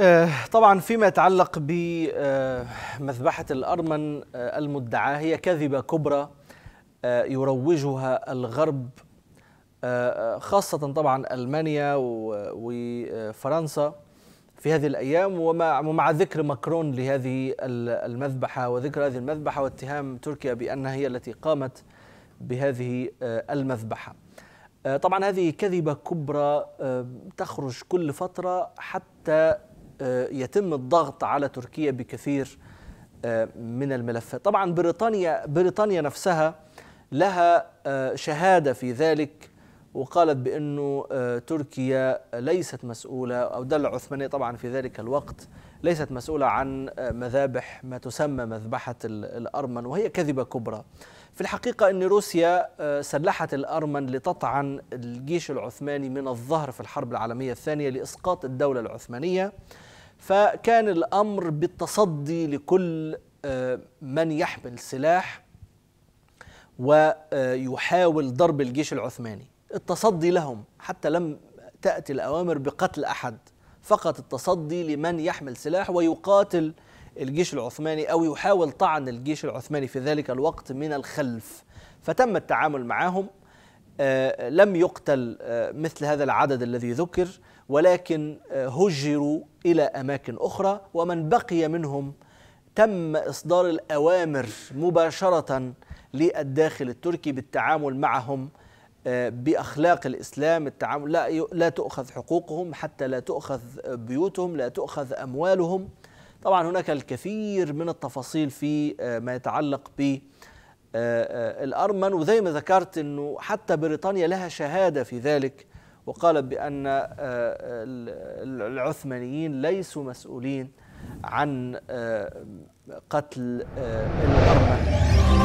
آه، طبعا فيما يتعلق بمذبحة الأرمن آه، المدعاة هي كذبة كبرى آه، يروجها الغرب خاصة طبعا ألمانيا وفرنسا في هذه الأيام ومع ذكر ماكرون لهذه المذبحة وذكر هذه المذبحة واتهام تركيا بأنها هي التي قامت بهذه المذبحة طبعا هذه كذبة كبرى تخرج كل فترة حتى آه، يتم الضغط على تركيا بكثير آه، من الملفات طبعا بريطانيا بريطانيا نفسها لها آه، شهاده في ذلك وقالت بأنه آه، تركيا ليست مسؤولة أو دولة عثمانية طبعا في ذلك الوقت ليست مسؤولة عن آه، مذابح ما تسمى مذبحة الأرمن وهي كذبة كبرى في الحقيقة أن روسيا آه، سلحت الأرمن لتطعن الجيش العثماني من الظهر في الحرب العالمية الثانية لإسقاط الدولة العثمانية فكان الأمر بالتصدي لكل من يحمل سلاح ويحاول ضرب الجيش العثماني التصدي لهم حتى لم تأتي الأوامر بقتل أحد فقط التصدي لمن يحمل سلاح ويقاتل الجيش العثماني أو يحاول طعن الجيش العثماني في ذلك الوقت من الخلف فتم التعامل معهم آه، لم يقتل آه، مثل هذا العدد الذي ذكر ولكن آه، هجروا إلى أماكن أخرى ومن بقي منهم تم إصدار الأوامر مباشرة للداخل التركي بالتعامل معهم آه، باخلاق الاسلام التعامل لا لا تؤخذ حقوقهم حتى لا تؤخذ بيوتهم لا تؤخذ اموالهم طبعا هناك الكثير من التفاصيل في آه، ما يتعلق ب آه، الارمن وزي ما ذكرت انه حتى بريطانيا لها شهاده في ذلك وقالت بان العثمانيين ليسوا مسؤولين عن قتل الارمن